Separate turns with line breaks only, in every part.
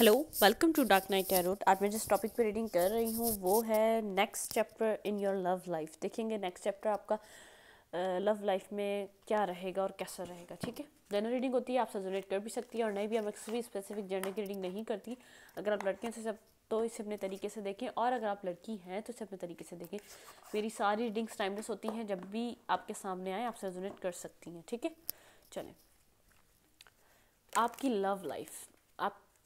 Hello welcome to dark knight tarot आज मैं जिस टॉपिक पे रीडिंग कर रही हूँ वो है next chapter in your love life देखेंगे नेक्स्ट चैप्टर आपका लव लाइफ में क्या रहेगा और कैसा रहेगा ठीक है जनरल रीडिंग होती है आप सजेलेट कर भी सकती है और नहीं भी हम भी स्पेसिफिक जनरल की रीडिंग नहीं करती अगर आप लड़के से तो सब तो इसे अपने तरीके से देखें और अगर आप लड़की हैं तो इसे अपने तरीके से देखें मेरी सारी रीडिंग्स टाइमलेस होती हैं जब भी आपके सामने आए आप सजेलेट कर सकती हैं ठीक है चलें आपकी लव लाइफ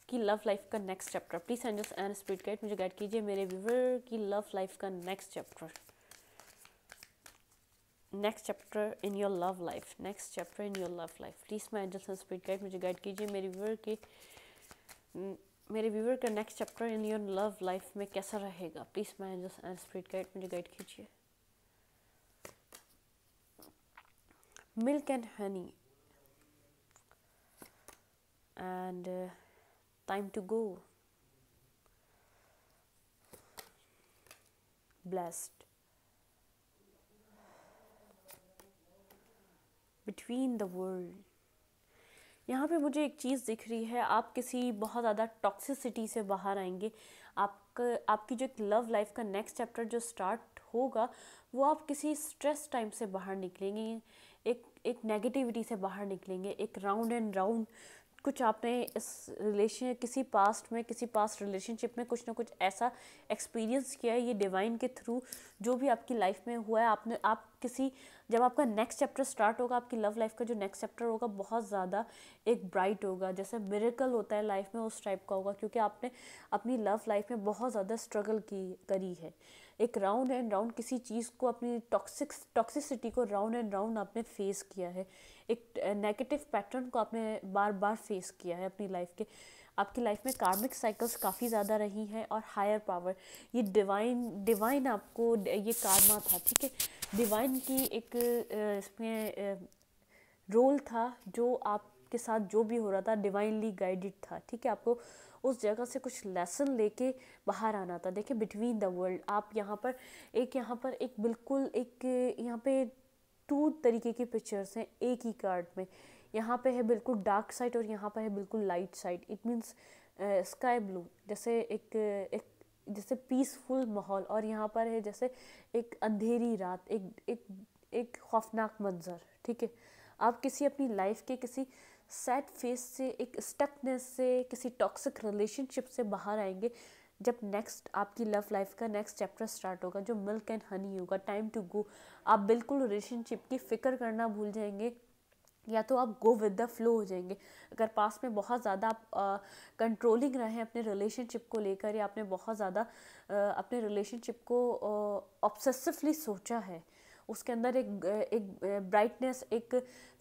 की लव लाइफ का next chapter please send just an spirit guide मुझे गाइड कीजिए मेरे व्यूवर की लव लाइफ का next chapter next chapter in your love life next chapter in your love life please मैं angels and spirit guide मुझे guide कीजिए मेरे viewer की मेरे व्यूवर का next chapter in your love life में कैसा रहेगा प्लीज़ मैं एंजल्स एंड स्पीड गाइड मुझे गाइड कीजिए milk and honey and time to go. Blessed. Between the world. यहाँ पे मुझे एक चीज़ दिख रही है आप किसी बहुत ज़्यादा टॉक्सिसिटी से बाहर आएंगे आपका आपकी जो एक लव लाइफ का नेक्स्ट चैप्टर जो स्टार्ट होगा वो आप किसी स्ट्रेस टाइम से बाहर निकलेंगे एक एक नेगेटिविटी से बाहर निकलेंगे एक राउंड एंड राउंड कुछ आपने इस रिलेशन किसी पास्ट में किसी पास्ट रिलेशनशिप में कुछ ना कुछ ऐसा एक्सपीरियंस किया है ये डिवाइन के थ्रू जो भी आपकी लाइफ में हुआ है आपने आप किसी जब आपका नेक्स्ट चैप्टर स्टार्ट होगा आपकी लव लाइफ का जो नेक्स्ट चैप्टर होगा बहुत ज़्यादा एक ब्राइट होगा जैसे मेरिकल होता है लाइफ में उस टाइप का होगा क्योंकि आपने अपनी लव लाइफ में बहुत ज़्यादा स्ट्रगल की करी है एक राउंड एंड राउंड किसी चीज़ को अपनी टॉक्सिक टॉक्सिसिटी को राउंड एंड राउंड आपने फेस किया है एक नेगेटिव पैटर्न को आपने बार बार फेस किया है अपनी लाइफ के आपकी लाइफ में कार्मिक साइकिल्स काफ़ी ज़्यादा रही हैं और हायर पावर ये डिवाइन डिवाइन आपको ये कारमा था ठीक है डिवाइन की एक इसमें रोल था जो आपके साथ जो भी हो रहा था डिवाइनली गाइडेड था ठीक है आपको उस जगह से कुछ लेसन लेके बाहर आना था देखिए बिटवीन द वर्ल्ड आप यहाँ पर एक यहाँ पर एक बिल्कुल एक यहाँ पे टू तरीके की पिक्चर्स हैं एक ही कार्ड में यहाँ पे है बिल्कुल डार्क साइड और यहाँ पर है बिल्कुल light side it means sky blue जैसे एक एक जैसे पीसफुल माहौल और यहाँ पर है जैसे एक अंधेरी रात एक एक एक खौफनाक मंजर ठीक है आप किसी अपनी लाइफ के किसी सैड फेस से एक स्टकनेस से किसी टॉक्सिक रिलेशनशिप से बाहर आएंगे जब नेक्स्ट आपकी लव लाइफ का नेक्स्ट चैप्टर स्टार्ट होगा जो मिल्क एंड हनी होगा टाइम टू गो आप बिल्कुल रिलेशनशिप की फ़िक्र करना भूल जाएंगे या तो आप गो विद द फ्लो हो जाएंगे अगर पास में बहुत ज़्यादा आप कंट्रोलिंग रहे अपने रिलेशनशिप को लेकर या आपने बहुत ज़्यादा अपने रिलेशनशिप को ऑब्सेसिवली सोचा है उसके अंदर एक एक ब्राइटनेस एक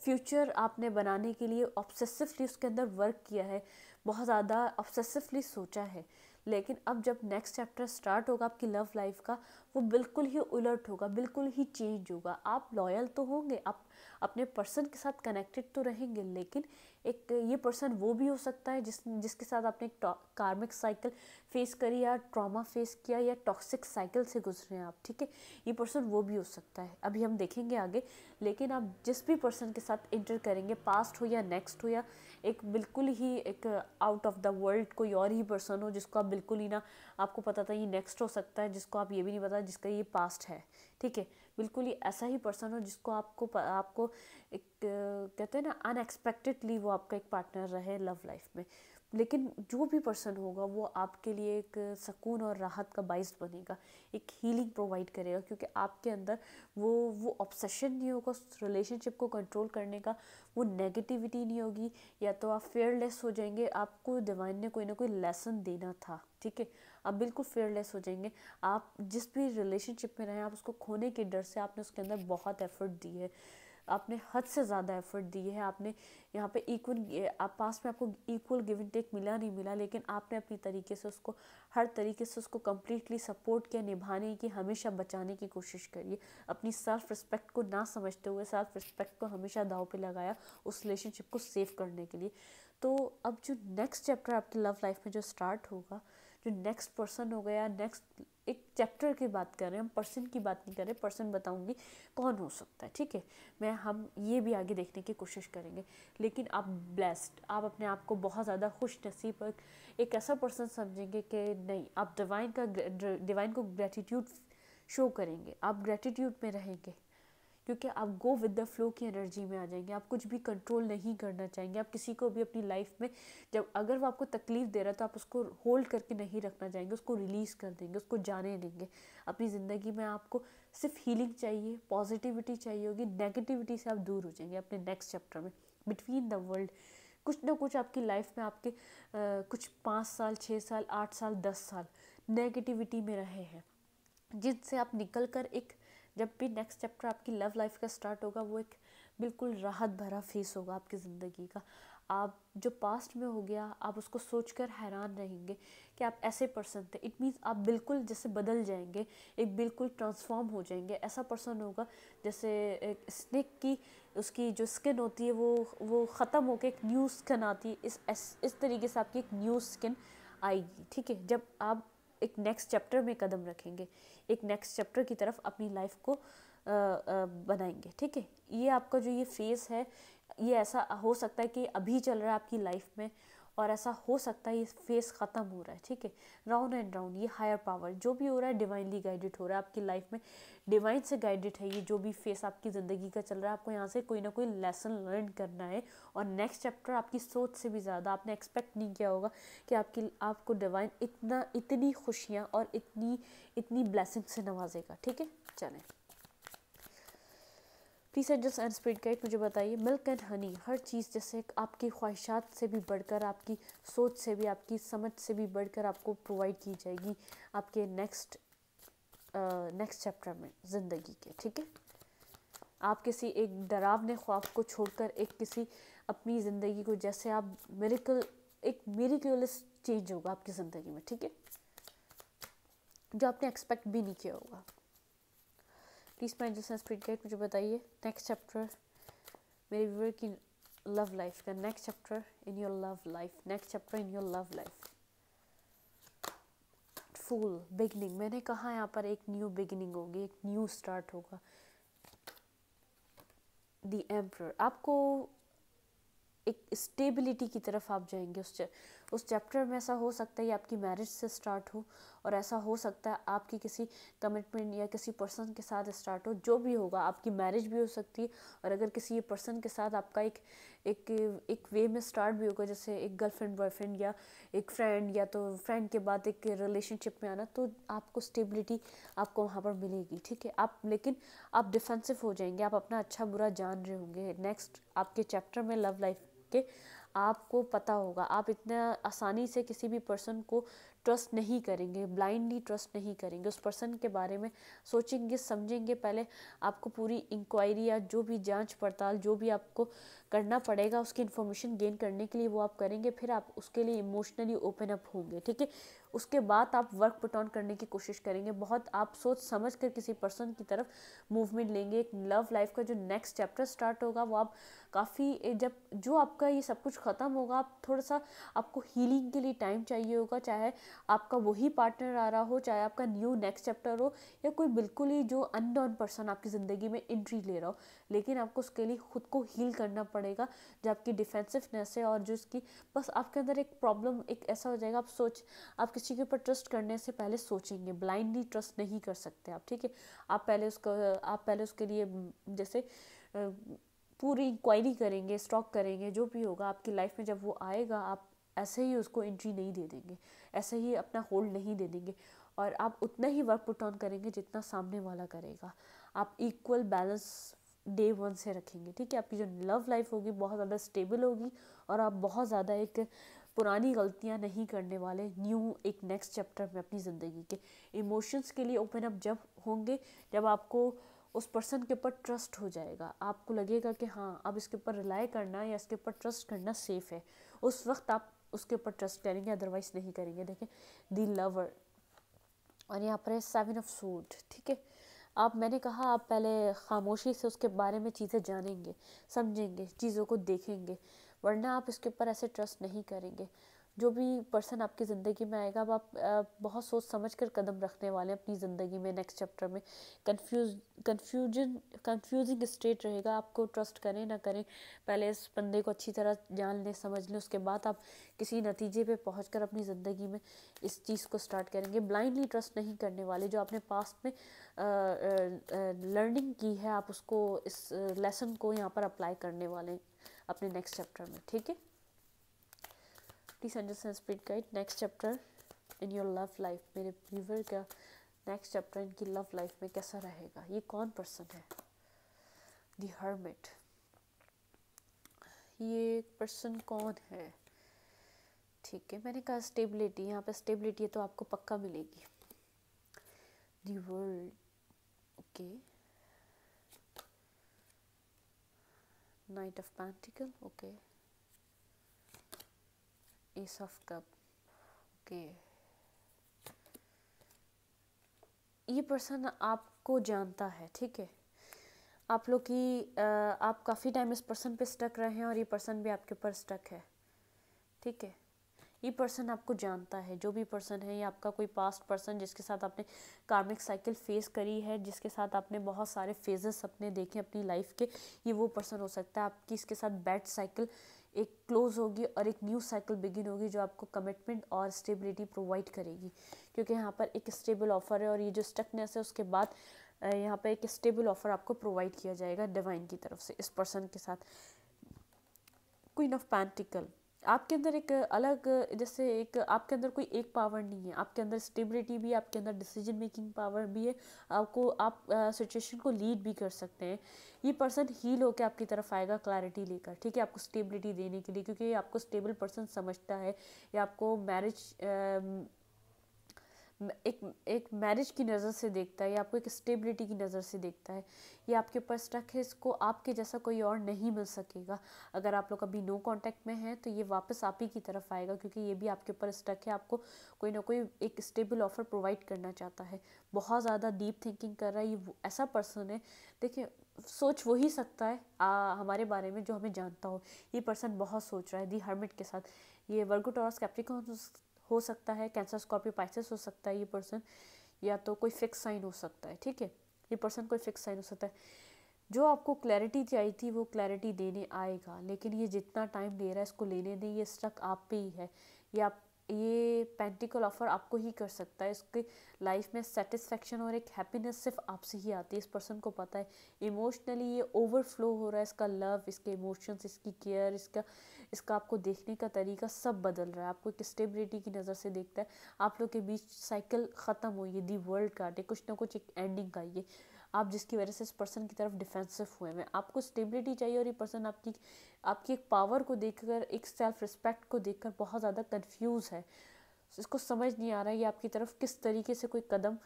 फ्यूचर आपने बनाने के लिए ऑब्सेसिवली उसके अंदर वर्क किया है बहुत ज़्यादा ऑब्सेसिवली सोचा है लेकिन अब जब नेक्स्ट चैप्टर स्टार्ट होगा आपकी लव लाइफ का वो बिल्कुल ही उलट होगा बिल्कुल ही चेंज होगा आप लॉयल तो होंगे आप अपने पर्सन के साथ कनेक्टेड तो रहेंगे लेकिन एक ये पर्सन वो भी हो सकता है जिस जिसके साथ आपने एक कार्मिक साइकिल फेस करी या ट्रॉमा फेस किया या टॉक्सिक साइकिल से गुजरे आप ठीक है ये पर्सन वो भी हो सकता है अभी हम देखेंगे आगे लेकिन आप जिस भी पर्सन के साथ इंटर करेंगे पास्ट हो या नेक्स्ट हो या एक बिल्कुल ही एक आउट ऑफ द वर्ल्ड कोई और ही पर्सन हो जिसको आप बिल्कुल ही ना आपको पता था ये नेक्स्ट हो सकता है जिसको आप ये भी नहीं पता जिसका ये पास्ट है ठीक है बिल्कुल ही ऐसा ही पर्सन हो जिसको आपको आपको एक कहते हैं ना अनएक्सपेक्टेडली वो आपका एक पार्टनर रहे लव लाइफ में लेकिन जो भी पर्सन होगा वो आपके लिए एक सुकून और राहत का बाइस बनेगा एक हीलिंग प्रोवाइड करेगा क्योंकि आपके अंदर वो वो ऑब्सेशन नहीं होगा उस रिलेशनशिप को कंट्रोल करने का वो नेगेटिविटी नहीं होगी या तो आप फेयरलेस हो जाएंगे आपको डिवाइन ने कोई ना कोई लेसन देना था ठीक है आप बिल्कुल फेयरलेस हो जाएंगे आप जिस भी रिलेशनशिप में रहें आप उसको खोने के डर से आपने उसके अंदर बहुत एफर्ट दी है आपने हद से ज़्यादा एफर्ट दी है आपने यहाँ पे इक्वल आप पास में आपको इक्वल गिव एंड टेक मिला नहीं मिला लेकिन आपने अपनी तरीके से उसको हर तरीके से उसको कम्प्लीटली सपोर्ट किया निभाने की हमेशा बचाने की कोशिश करिए अपनी सेल्फ रिस्पेक्ट को ना समझते हुए सेल्फ रिस्पेक्ट को हमेशा दाव पे लगाया उस रिलेशनशिप को सेव करने के लिए तो अब जो नेक्स्ट चैप्टर आपकी लव लाइफ में जो स्टार्ट होगा जो नेक्स्ट पर्सन हो गया नेक्स्ट एक चैप्टर की बात कर रहे हैं हम पर्सन की बात नहीं कर रहे पर्सन बताऊंगी कौन हो सकता है ठीक है मैं हम ये भी आगे देखने की कोशिश करेंगे लेकिन आप ब्लेस्ड आप अपने आप को बहुत ज़्यादा खुश नसीब एक ऐसा पर्सन समझेंगे कि नहीं आप डिवाइन का डिवाइन को ग्रेटिट्यूड शो करेंगे आप ग्रेटिट्यूड में रहेंगे क्योंकि आप गो विद द फ्लो की एनर्जी में आ जाएंगे आप कुछ भी कंट्रोल नहीं करना चाहेंगे आप किसी को भी अपनी लाइफ में जब अगर वो आपको तकलीफ़ दे रहा है तो आप उसको होल्ड करके नहीं रखना चाहेंगे उसको रिलीज़ कर देंगे उसको जाने देंगे अपनी ज़िंदगी में आपको सिर्फ हीलिंग चाहिए पॉजिटिविटी चाहिए होगी नेगेटिविटी से आप दूर हो जाएंगे अपने नेक्स्ट चैप्टर में बिटवीन द वर्ल्ड कुछ ना कुछ आपकी लाइफ में आपके आ, कुछ पाँच साल छः साल आठ साल दस साल नेगेटिविटी में रहे हैं जिनसे आप निकल कर एक जब भी नेक्स्ट चैप्टर आपकी लव लाइफ का स्टार्ट होगा वो एक बिल्कुल राहत भरा फेस होगा आपकी ज़िंदगी का आप जो पास्ट में हो गया आप उसको सोच कर हैरान रहेंगे कि आप ऐसे पर्सन थे इट मीन्स आप बिल्कुल जैसे बदल जाएंगे एक बिल्कुल ट्रांसफॉर्म हो जाएंगे ऐसा पर्सन होगा जैसे एक स्नेक की उसकी जो स्किन होती है वो वो ख़त्म होकर एक न्यू स्किन आती है इस इस तरीके से आपकी एक न्यू स्किन आएगी ठीक है जब आप एक नेक्स्ट चैप्टर में कदम रखेंगे एक नेक्स्ट चैप्टर की तरफ अपनी लाइफ को आ, आ, बनाएंगे ठीक है ये आपका जो ये फेज़ है ये ऐसा हो सकता है कि अभी चल रहा है आपकी लाइफ में और ऐसा हो सकता है ये फेस ख़त्म हो रहा है ठीक है राउंड एंड राउंड ये हायर पावर जो भी हो रहा है डिवाइनली गाइडेड हो रहा है आपकी लाइफ में डिवाइन से गाइडेड है ये जो भी फेस आपकी ज़िंदगी का चल रहा है आपको यहाँ से कोई ना कोई लेसन लर्न करना है और नेक्स्ट चैप्टर आपकी सोच से भी ज़्यादा आपने एक्सपेक्ट नहीं किया होगा कि आपकी आपको डिवाइन इतना इतनी खुशियाँ और इतनी इतनी ब्लैसिंग से नवाजेगा ठीक है चलें fees adjust and spirit guide मुझे बताइए मिल्क एंड हनी हर चीज़ जैसे आपकी ख्वाहिशात से भी बढ़कर आपकी सोच से भी आपकी समझ से भी बढ़कर आपको प्रोवाइड की जाएगी आपके नेक्स्ट नेक्स्ट चैप्टर में ज़िंदगी के ठीक है आप किसी एक डरावने ख्वाब को छोड़कर एक किसी अपनी ज़िंदगी को जैसे आप मेरिकल एक मेरिकुलस चेंज होगा आपकी ज़िंदगी में ठीक है जो आपने एक्सपेक्ट भी नहीं किया होगा प्लीज़ माइंड माई इंटरसेंस प्रीडिकेट मुझे बताइए नेक्स्ट चैप्टर मेरे व्यूअर की लव लाइफ का next chapter in your love life next chapter in your love life full beginning मैंने कहा यहाँ पर एक न्यू बिगनिंग होगी एक न्यू स्टार्ट होगा द एम्प्रर आपको एक स्टेबिलिटी की तरफ आप जाएंगे उस उस चैप्टर में ऐसा हो सकता है ये आपकी मैरिज से स्टार्ट हो और ऐसा हो सकता है आपकी किसी कमिटमेंट या किसी पर्सन के साथ स्टार्ट हो जो भी होगा आपकी मैरिज भी हो सकती है और अगर किसी पर्सन के साथ आपका एक एक एक वे में स्टार्ट भी होगा जैसे एक गर्लफ्रेंड बॉयफ्रेंड या एक फ्रेंड या तो फ्रेंड के बाद एक रिलेशनशिप में आना तो आपको स्टेबिलिटी आपको वहाँ पर मिलेगी ठीक है आप लेकिन आप डिफेंसिव हो जाएंगे आप अपना अच्छा बुरा जान रहे होंगे नेक्स्ट आपके चैप्टर में लव लाइफ के आपको पता होगा आप इतना आसानी से किसी भी पर्सन को ट्रस्ट नहीं करेंगे ब्लाइंडली ट्रस्ट नहीं करेंगे उस पर्सन के बारे में सोचेंगे समझेंगे पहले आपको पूरी इंक्वायरी या जो भी जांच पड़ताल जो भी आपको करना पड़ेगा उसकी इन्फॉर्मेशन गेन करने के लिए वो आप करेंगे फिर आप उसके लिए इमोशनली ओपन अप होंगे ठीक है उसके बाद आप वर्क पुट ऑन करने की कोशिश करेंगे बहुत आप सोच समझ कर किसी पर्सन की तरफ मूवमेंट लेंगे एक लव लाइफ का जो नेक्स्ट चैप्टर स्टार्ट होगा वो आप काफ़ी जब जो आपका ये सब कुछ ख़त्म होगा आप थोड़ा सा आपको हीलिंग के लिए टाइम चाहिए होगा चाहे आपका वही पार्टनर आ रहा हो चाहे आपका न्यू नेक्स्ट चैप्टर हो या कोई बिल्कुल ही जो अननोन पर्सन आपकी ज़िंदगी में एंट्री ले रहा हो लेकिन आपको उसके लिए खुद को हील करना पड़ेगा जो आपकी डिफेंसिवनेस है और जो उसकी बस आपके अंदर एक प्रॉब्लम एक ऐसा हो जाएगा आप सोच आप किसी के ऊपर ट्रस्ट करने से पहले सोचेंगे ब्लाइंडली ट्रस्ट नहीं कर सकते आप ठीक है आप पहले उसको आप पहले उसके लिए जैसे पूरी इंक्वायरी करेंगे स्टॉक करेंगे जो भी होगा आपकी लाइफ में जब वो आएगा आप ऐसे ही उसको एंट्री नहीं दे देंगे ऐसे ही अपना होल्ड नहीं दे देंगे और आप उतना ही वर्क पुट ऑन करेंगे जितना सामने वाला करेगा आप इक्वल बैलेंस डे वन से रखेंगे ठीक है आपकी जो लव लाइफ होगी बहुत ज़्यादा स्टेबल होगी और आप बहुत ज़्यादा एक पुरानी गलतियाँ नहीं करने वाले न्यू एक नेक्स्ट चैप्टर में अपनी ज़िंदगी के इमोशंस के लिए ओपन अप जब होंगे जब आपको उस पर्सन के ऊपर ट्रस्ट हो जाएगा आपको लगेगा कि हाँ अब इसके ऊपर रिलाई करना या इसके ऊपर ट्रस्ट करना सेफ़ है उस वक्त आप उसके ऊपर ट्रस्ट करेंगे अदरवाइज़ नहीं करेंगे देखें दी लवर और यहाँ पर है सेवन ऑफ सूट ठीक है आप मैंने कहा आप पहले खामोशी से उसके बारे में चीज़ें जानेंगे समझेंगे चीज़ों को देखेंगे वरना आप इसके ऊपर ऐसे ट्रस्ट नहीं करेंगे जो भी पर्सन आपकी ज़िंदगी में आएगा अब आप बहुत सोच समझ कर कदम रखने वाले हैं अपनी ज़िंदगी में नेक्स्ट चैप्टर में कन्फ्यूज कन्फ्यूजन कन्फ्यूजिंग स्टेट रहेगा आपको ट्रस्ट करें ना करें पहले इस बंदे को अच्छी तरह जान लें समझ लें उसके बाद आप किसी नतीजे पे कर अपनी ज़िंदगी में इस चीज़ को स्टार्ट करेंगे ब्लाइंडली ट्रस्ट नहीं करने वाले जो आपने पास्ट में लर्निंग की है आप उसको इस लेसन को यहाँ पर अप्लाई करने वाले अपने नेक्स्ट चैप्टर में ठीक है please under spirit guide next chapter in your love life मेरे व्यूवर का नेक्स्ट चैप्टर इनकी लव लाइफ में कैसा रहेगा ये कौन पर्सन है दी हर्मिट ये पर्सन कौन है ठीक है मैंने कहा स्टेबिलिटी यहाँ पे स्टेबिलिटी है तो आपको पक्का मिलेगी the world okay knight of pentacle okay ace of cup okay ये पर्सन आपको जानता है ठीक है आप लोग की आप काफ़ी टाइम इस पर्सन पे स्टक रहे हैं और ये पर्सन भी आपके ऊपर स्टक है ठीक है ये पर्सन आपको जानता है जो भी पर्सन है या आपका कोई पास्ट पर्सन जिसके साथ आपने कार्मिक साइकिल फेस करी है जिसके साथ आपने बहुत सारे फेजेस अपने देखे अपनी लाइफ के ये वो पर्सन हो सकता है आपकी इसके साथ बैड साइकिल एक क्लोज़ होगी और एक न्यू साइकिल बिगिन होगी जो आपको कमिटमेंट और स्टेबिलिटी प्रोवाइड करेगी क्योंकि यहाँ पर एक स्टेबल ऑफ़र है और ये जो स्टकनेस है उसके बाद यहाँ पर एक स्टेबल ऑफ़र आपको प्रोवाइड किया जाएगा डिवाइन की तरफ से इस पर्सन के साथ क्वीन ऑफ पैंटिकल आपके अंदर एक अलग जैसे एक आपके अंदर कोई एक पावर नहीं है आपके अंदर स्टेबिलिटी भी आपके अंदर डिसीजन मेकिंग पावर भी है आपको आप सिचुएशन को लीड भी कर सकते हैं ये पर्सन हील होकर आपकी तरफ आएगा क्लैरिटी लेकर ठीक है आपको स्टेबिलिटी देने के लिए क्योंकि आपको स्टेबल पर्सन समझता है या आपको मैरिज एक एक मैरिज की नज़र से देखता है या आपको एक स्टेबिलिटी की नज़र से देखता है ये आपके ऊपर स्टक है इसको आपके जैसा कोई और नहीं मिल सकेगा अगर आप लोग अभी नो कांटेक्ट में हैं तो ये वापस आप ही की तरफ आएगा क्योंकि ये भी आपके ऊपर स्टक है आपको कोई ना कोई एक स्टेबल ऑफ़र प्रोवाइड करना चाहता है बहुत ज़्यादा डीप थिंकिंग कर रहा है ये ऐसा पर्सन है देखिए सोच वो ही सकता है आ, हमारे बारे में जो हमें जानता हो ये पर्सन बहुत सोच रहा है दी हर्मिट के साथ ये वर्गुट और कैप्टिकॉन हो सकता है कैंसर स्कॉर्पियो पाइसिस हो सकता है ये पर्सन या तो कोई फिक्स साइन हो सकता है ठीक है ये पर्सन कोई फिक्स साइन हो सकता है जो आपको क्लैरिटी चाहिए थी वो क्लैरिटी देने आएगा लेकिन ये जितना टाइम दे रहा है इसको लेने दें ये स्ट्रक आप पे ही है ये आप ये पेंटिकल ऑफ़र आपको ही कर सकता है इसकी लाइफ में सेटिस्फेक्शन और एक हैप्पीनेस सिर्फ आपसे ही आती है इस पर्सन को पता है इमोशनली ये ओवरफ्लो हो रहा है इसका लव इसके इमोशंस इसकी केयर इसका इसका आपको देखने का तरीका सब बदल रहा है आपको एक स्टेबिलिटी की नज़र से देखता है आप लोग के बीच साइकिल ख़त्म हुई है दी वर्ल्ड का कुछ ना कुछ एक एंडिंग आई है आप जिसकी वजह से इस पर्सन की तरफ डिफेंसिव हुए हैं आपको स्टेबिलिटी चाहिए और ये पर्सन आपकी आपकी एक पावर को देखकर एक सेल्फ रिस्पेक्ट को देखकर बहुत ज़्यादा कन्फ्यूज़ है इसको समझ नहीं आ रहा है ये आपकी तरफ किस तरीके से कोई कदम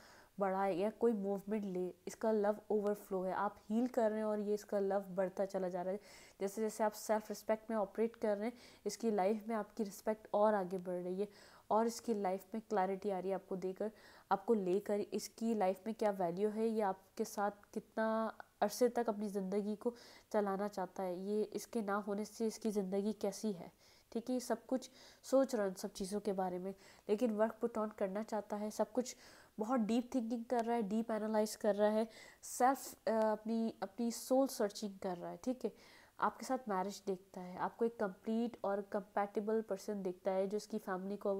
बढ़ाए या कोई मूवमेंट ले इसका लव ओवरफ्लो है आप हील कर रहे हैं और ये इसका लव बढ़ता चला जा रहा है जैसे जैसे आप सेल्फ रिस्पेक्ट में ऑपरेट कर रहे हैं इसकी लाइफ में आपकी रिस्पेक्ट और आगे बढ़ रही है और इसकी लाइफ में क्लैरिटी आ रही है आपको देकर आपको लेकर इसकी लाइफ में क्या वैल्यू है ये आपके साथ कितना अरसे तक अपनी ज़िंदगी को चलाना चाहता है ये इसके ना होने से इसकी ज़िंदगी कैसी है ठीक है सब कुछ सोच रहा है सब चीज़ों के बारे में लेकिन वर्क पुट ऑन करना चाहता है सब कुछ बहुत डीप थिंकिंग कर रहा है डीप एनालाइज कर रहा है सेल्फ अपनी अपनी सोल सर्चिंग कर रहा है ठीक है आपके साथ मैरिज देखता है आपको एक कंप्लीट और कंपैटिबल पर्सन देखता है जो इसकी फैमिली को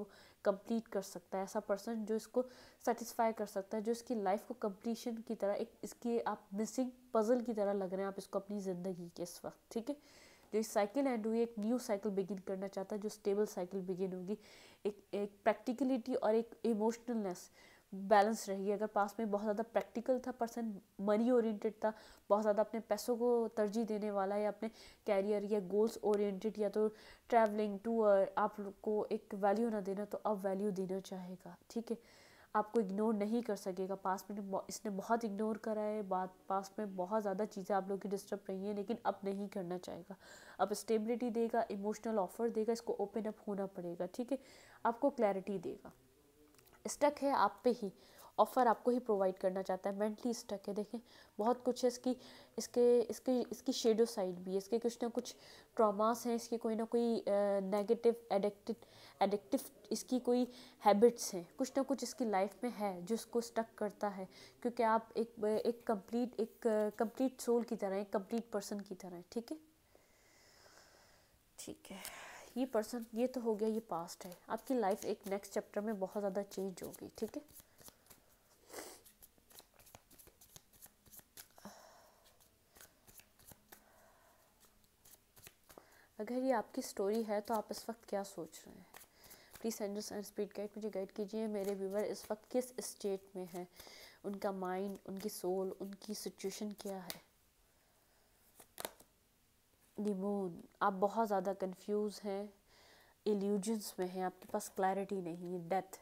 कंप्लीट कर सकता है ऐसा पर्सन जो इसको सेटिस्फाई कर सकता है जो इसकी लाइफ को कंप्लीशन की तरह एक इसके आप मिसिंग पजल की तरह लग रहे हैं आप इसको अपनी ज़िंदगी के इस वक्त ठीक है जो इस साइकिल एंड हुई एक न्यू साइकिल बिगिन करना चाहता है जो स्टेबल साइकिल बिगिन होगी एक एक प्रैक्टिकलिटी और एक इमोशनलनेस बैलेंस रही अगर पास में बहुत ज़्यादा प्रैक्टिकल था पर्सन मनी ओरिएंटेड था बहुत ज़्यादा अपने पैसों को तरजीह देने वाला या अपने कैरियर या गोल्स ओरिएंटेड या तो ट्रैवलिंग टूर को एक वैल्यू ना देना तो अब वैल्यू देना चाहेगा ठीक है आपको इग्नोर नहीं कर सकेगा पास में इसने बहुत इग्नोर करा है बात पास में बहुत ज़्यादा चीज़ें आप लोग की डिस्टर्ब रही हैं लेकिन अब नहीं करना चाहेगा अब स्टेबिलिटी देगा इमोशनल ऑफर देगा इसको ओपन अप होना पड़ेगा ठीक है आपको क्लैरिटी देगा स्टक है आप पे ही ऑफ़र आपको ही प्रोवाइड करना चाहता है मेंटली स्टक है देखें बहुत कुछ है इसकी इसके इसके इसकी शेडो साइड भी है इसके कुछ ना कुछ ट्रामास हैं इसके कोई ना कोई नेगेटिव एडिक्टिव एडिक्टिव इसकी कोई हैबिट्स हैं कुछ ना कुछ इसकी लाइफ में है जो इसको स्टक करता है क्योंकि आप एक एक कंप्लीट एक कंप्लीट सोल की तरह एक कंप्लीट पर्सन की तरह ठीक है ठीक है ये पर्सन ये तो हो गया ये पास्ट है आपकी लाइफ एक नेक्स्ट चैप्टर में बहुत ज़्यादा चेंज होगी ठीक है अगर ये आपकी स्टोरी है तो आप इस वक्त क्या सोच रहे हैं please senders and spirit guide मुझे गाइड कीजिए मेरे व्यूवर इस वक्त किस स्टेट में हैं उनका माइंड उनकी सोल उनकी सिचुएशन क्या है दून आप बहुत ज़्यादा कंफ्यूज हैं इल्यूजन्स में हैं आपके पास क्लैरिटी नहीं है डेथ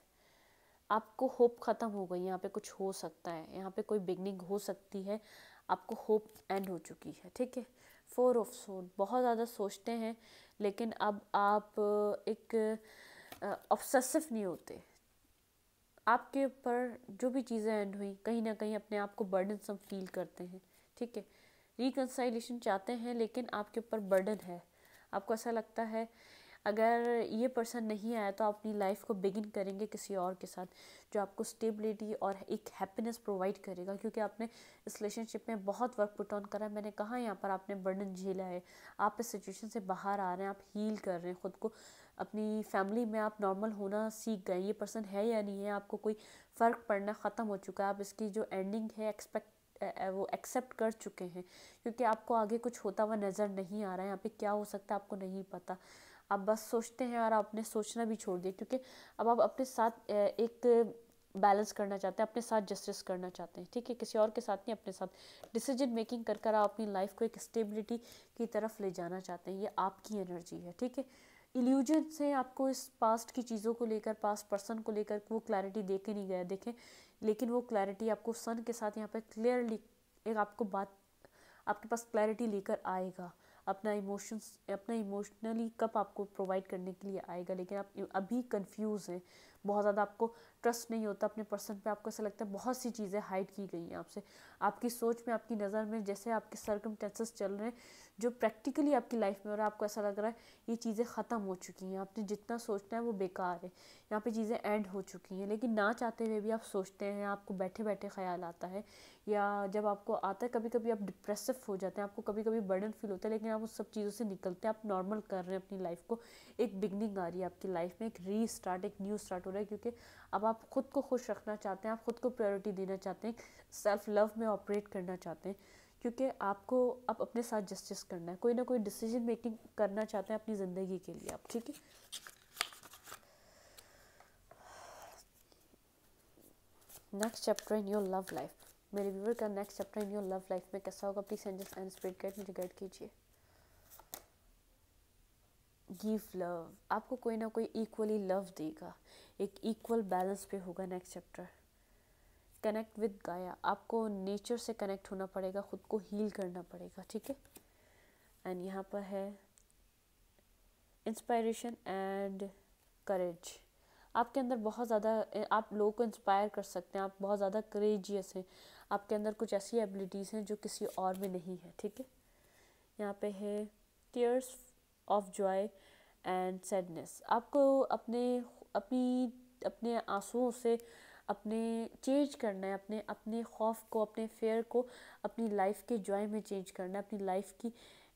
आपको होप ख़त्म हो गई यहाँ पे कुछ हो सकता है यहाँ पे कोई बिगनिंग हो सकती है आपको होप एंड हो चुकी है ठीक है फोर ऑफ सोन बहुत ज़्यादा सोचते हैं लेकिन अब आप एक ऑब्सेसिव नहीं होते आपके ऊपर जो भी चीज़ें एंड हुई कहीं ना कहीं अपने आप को बर्डन सम फील करते हैं ठीक है रिकनसाइलेशन चाहते हैं लेकिन आपके ऊपर बर्डन है आपको ऐसा लगता है अगर ये पर्सन नहीं आया तो आप अपनी लाइफ को बिगिन करेंगे किसी और के साथ जो आपको स्टेबिलिटी और एक हैप्पीनेस प्रोवाइड करेगा क्योंकि आपने इस रिलेशनशिप में बहुत वर्क पुट ऑन करा मैंने कहा यहाँ पर आपने बर्डन झेला है आप इस सिचुएशन से बाहर आ रहे हैं आप हील कर रहे हैं ख़ुद को अपनी फैमिली में आप नॉर्मल होना सीख गए ये पर्सन है या नहीं है आपको कोई फ़र्क पड़ना ख़त्म हो चुका है आप इसकी जो एंडिंग है एक्सपेक्ट वो एक्सेप्ट कर चुके हैं क्योंकि आपको आगे कुछ होता हुआ नज़र नहीं आ रहा है यहाँ पे क्या हो सकता है आपको नहीं पता आप बस सोचते हैं और आपने सोचना भी छोड़ दिया क्योंकि अब आप अपने साथ एक बैलेंस करना चाहते हैं अपने साथ जस्टिस करना चाहते हैं ठीक है किसी और के साथ नहीं अपने साथ डिसीजन मेकिंग कर कर आप अपनी लाइफ को एक स्टेबिलिटी की तरफ ले जाना चाहते हैं ये आपकी एनर्जी है ठीक है इल्यूजन से आपको इस पास्ट की चीज़ों को लेकर पास्ट पर्सन को लेकर वो क्लैरिटी दे के नहीं गया देखें लेकिन वो क्लैरिटी आपको सन के साथ यहाँ पर क्लियरली एक आपको बात आपके पास क्लैरिटी लेकर आएगा अपना इमोशंस अपना इमोशनली कब आपको प्रोवाइड करने के लिए आएगा लेकिन आप अभी कंफ्यूज हैं बहुत ज़्यादा आपको ट्रस्ट नहीं होता अपने पर्सन पे आपको ऐसा लगता है बहुत सी चीज़ें हाइड की गई हैं आपसे आपकी सोच में आपकी नज़र में जैसे आपके सरकम चल रहे हैं जो प्रैक्टिकली आपकी लाइफ में और आपको ऐसा लग रहा है ये चीज़ें ख़त्म हो चुकी हैं आपने जितना सोचना है वो बेकार है यहाँ पे चीज़ें एंड हो चुकी हैं लेकिन ना चाहते हुए भी आप सोचते हैं आपको बैठे बैठे ख्याल आता है या जब आपको आता है कभी कभी आप डिप्रेसिव हो जाते हैं आपको कभी कभी बर्डन फील होता है लेकिन आप उस सब चीज़ों से निकलते हैं आप नॉर्मल कर रहे हैं अपनी लाइफ को एक बिगनिंग आ रही है आपकी लाइफ में एक री स्टार्ट एक न्यू स्टार्ट हो रहा है क्योंकि अब आप खुद को खुश रखना चाहते हैं आप खुद को प्रायोरिटी देना चाहते हैं सेल्फ लव में ऑपरेट करना चाहते हैं क्योंकि आपको आप अपने साथ जस्टिस करना है कोई ना कोई डिसीजन मेकिंग करना चाहते हैं अपनी ज़िंदगी के लिए आप ठीक है next chapter in your love life मेरे व्यूवर का next chapter in your love life में कैसा होगा please and and spirit guide मुझे गाइड कीजिए गिव लव आपको कोई ना कोई इक्वली लव देगा एक इक्वल बैलेंस पे होगा नेक्स्ट चैप्टर कनेक्ट विद गाया आपको नेचर से कनेक्ट होना पड़ेगा ख़ुद को हील करना पड़ेगा ठीक है एंड यहाँ पर है इंस्पायरेशन एंड करेज आपके अंदर बहुत ज़्यादा आप लोगों को इंस्पायर कर सकते हैं आप बहुत ज़्यादा करेजियस हैं आपके अंदर कुछ ऐसी एबिलिटीज़ हैं जो किसी और में नहीं है ठीक है यहाँ पे है tears of joy and sadness आपको अपने अपनी अपने आंसुओं से अपने चेंज करना है अपने अपने खौफ को अपने फेयर को अपनी लाइफ के जॉय में चेंज करना है अपनी लाइफ की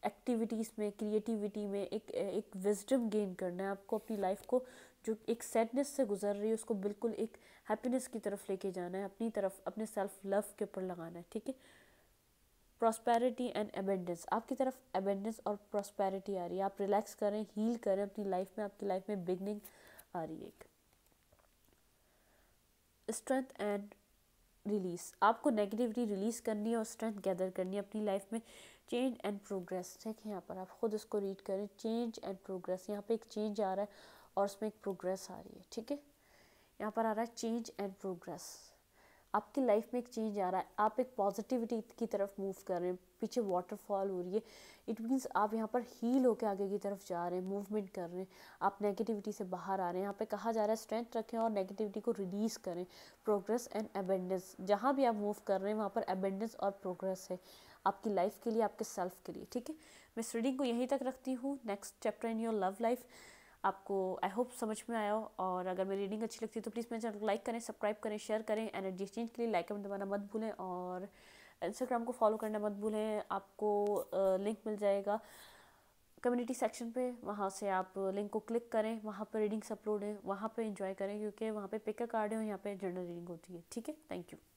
एक्टिविटीज़ में क्रिएटिविटी में एक एक विजडम गेन करना है आपको अपनी लाइफ को जो एक सैडनेस से गुजर रही है उसको बिल्कुल एक हैप्पीनेस की तरफ लेके जाना है अपनी तरफ अपने सेल्फ लव के ऊपर लगाना है ठीक है प्रॉस्पैरिटी एंड एबेंडेंस आपकी तरफ एबेंडेंस और प्रॉस्पैरिटी आ रही है आप रिलैक्स करें हील करें अपनी लाइफ में आपकी लाइफ में बिगनिंग आ रही है एक स्ट्रेंथ एंड रिलीज़ आपको नेगेटिविटी रिलीज़ करनी है और स्ट्रेंथ गैदर करनी है अपनी लाइफ में चेंज एंड प्रोग्रेस है यहाँ पर आप ख़ुद इसको रीड करें चेंज एंड प्रोग्रेस यहाँ पे एक चेंज आ रहा है और उसमें एक प्रोग्रेस आ रही है ठीक है यहाँ पर आ रहा है चेंज एंड प्रोग्रेस आपकी लाइफ में एक चेंज आ रहा है आप एक पॉजिटिविटी की तरफ मूव कर रहे हैं पीछे वाटरफॉल हो रही है इट मीन्स आप यहाँ पर हील होकर आगे की तरफ जा रहे हैं मूवमेंट कर रहे हैं आप नेगेटिविटी से बाहर आ रहे हैं यहाँ पे कहा जा रहा है स्ट्रेंथ रखें और नेगेटिविटी को रिलीज़ करें प्रोग्रेस एंड एबेंडेंस जहाँ भी आप मूव कर रहे हैं वहाँ पर एबेंडेंस और प्रोग्रेस है आपकी लाइफ के लिए आपके सेल्फ के लिए ठीक है मैं इस रीडिंग को यहीं तक रखती हूँ next chapter in your love life आपको आई होप समझ में आया हो और अगर मेरी रीडिंग अच्छी लगती है तो प्लीज़ मेरे चैनल को लाइक करें सब्सक्राइब करें शेयर करें एनर्जी एक्सचेंज के लिए लाइक कमेंट दबाना मत भूलें और इंस्टाग्राम को फॉलो करना मत भूलें आपको लिंक मिल जाएगा कम्युनिटी सेक्शन पे वहाँ से आप लिंक को क्लिक करें वहाँ पर रीडिंग्स अपलोड है वहाँ पर इंजॉय करें क्योंकि वहाँ पर पिक कार्ड है और यहाँ पर जनरल रीडिंग होती है ठीक है थैंक यू